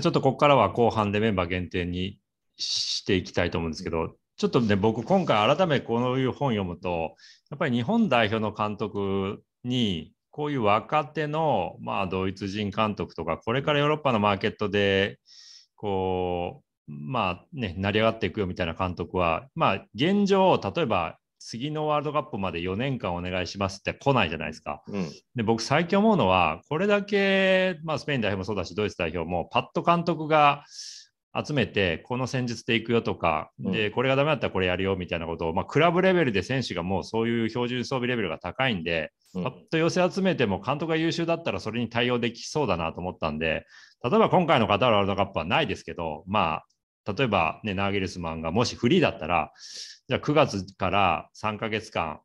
ちょっとここからは後半でメンバー限定にしていきたいと思うんですけど、ちょっとね、僕、今回改めてこういう本読むと、やっぱり日本代表の監督に、こういう若手の、まあ、ドイツ人監督とか、これからヨーロッパのマーケットで、こう、まあね、成り上がっていくよみたいな監督は、まあ、現状、例えば次のワールドカップまで4年間お願いしますって来ないじゃないですか。うん、で僕最近思うのはこれだけ、まあ、スペイン代表もそうだしドイツ代表もパッと監督が集めてこの戦術でいくよとか、うん、でこれがダメだったらこれやるよみたいなことを、まあ、クラブレベルで選手がもうそういう標準装備レベルが高いんで、うん、パッと寄せ集めても監督が優秀だったらそれに対応できそうだなと思ったんで例えば今回のカタールワールドカップはないですけど、まあ、例えば、ね、ナーゲルスマンがもしフリーだったら、じゃあ9月から3ヶ月間、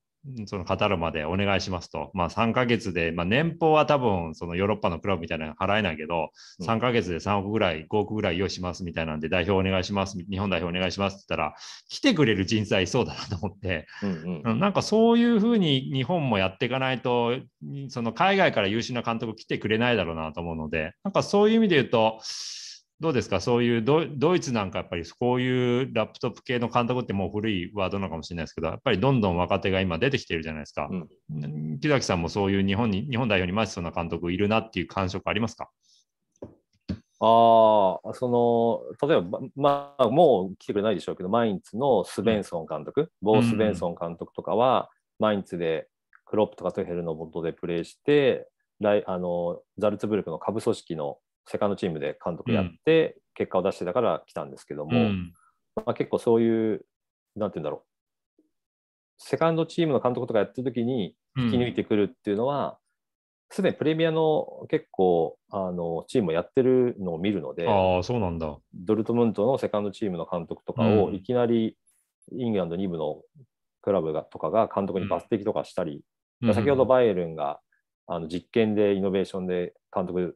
その語るまでお願いしますと、まあ、3ヶ月で、まあ、年俸は多分そのヨーロッパのクラブみたいなの払えないけど、3ヶ月で3億ぐらい、5億ぐらい用意しますみたいなんで、代表お願いします、日本代表お願いしますって言ったら、来てくれる人材いそうだなと思って、うんうん、なんかそういうふうに日本もやっていかないと、その海外から優秀な監督来てくれないだろうなと思うので、なんかそういう意味で言うと、どうですか、そういうドイツなんかやっぱりこういうラップトップ系の監督ってもう古いワードなのかもしれないですけど、やっぱりどんどん若手が今出てきてるじゃないですか。うん、木崎さんもそういう日本に日本代表にマジそうな監督いるなっていう感触ありますかああ、その、例えば、まあ、もう来てくれないでしょうけど、マインツのスベンソン監督、うん、ボー・スベンソン監督とかは、うん、マインツでクロップとかトヘルのトでプレーして、あのザルツブルクの下部組織のセカンドチームで監督やって、結果を出してたから来たんですけども、うん、まあ、結構そういう、なんて言うんだろう、セカンドチームの監督とかやってる時に引き抜いてくるっていうのは、す、で、にプレミアの結構あのチームをやってるのを見るので、あそうなんだドルトムントのセカンドチームの監督とかを、いきなりイングランド2部のクラブがとかが監督に抜擢とかしたり、うん、先ほどバイエルンがあの実験でイノベーションで監督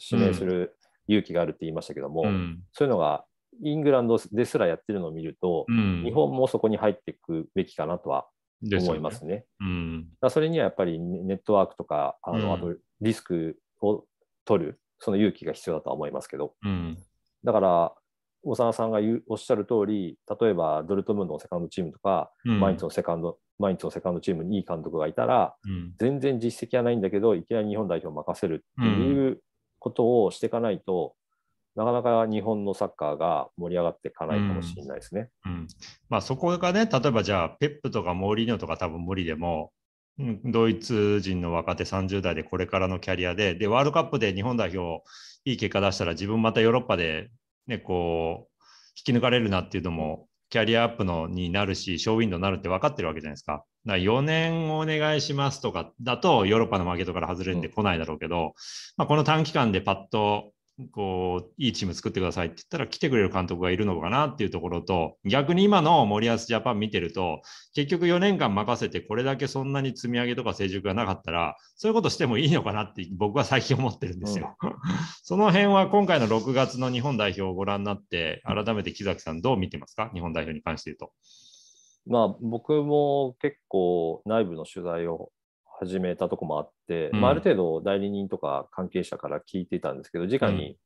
指名する勇気があるって言いましたけども、うん、そういうのがイングランドですらやってるのを見ると、うん、日本もそこに入っていくべきかなとは思いますね。すねうん、それにはやっぱりネットワークとかあの、あとリスクを取るその勇気が必要だとは思いますけど、だから長田さんがおっしゃる通り例えばドルトムンドのセカンドチームとか、毎日のセカンド毎日のセカンドチームにいい監督がいたら、全然実績はないんだけどいきなり日本代表を任せるっていうことをしていかないと、なかなか日本のサッカーが盛り上がっていかないかもしれないですね。うん、うん、まあ、そこがね、例えばじゃあ、ペップとかモーリーニョとか多分無理でも、ドイツ人の若手30代でこれからのキャリアで、で、ワールドカップで日本代表、いい結果出したら、自分またヨーロッパで、ね、こう、引き抜かれるなっていうのも、キャリアアップのになるし、ショーウィンドウになるって分かってるわけじゃないですか。だ4年お願いしますとかだとヨーロッパのマーケットから外れてこないだろうけど、うん、まあ、この短期間でパッとこういいチーム作ってくださいって言ったら来てくれる監督がいるのかなっていうところと逆に今の森保ジャパン見てると結局4年間任せてこれだけそんなに積み上げとか成熟がなかったらそういうことしてもいいのかなって僕は最近思ってるんですよ。うん、その辺は今回の6月の日本代表をご覧になって改めて木崎さんどう見てますか日本代表に関して言うと。まあ、僕も結構内部の取材を始めたとこもあって、うん、まあ、ある程度代理人とか関係者から聞いていたんですけど直に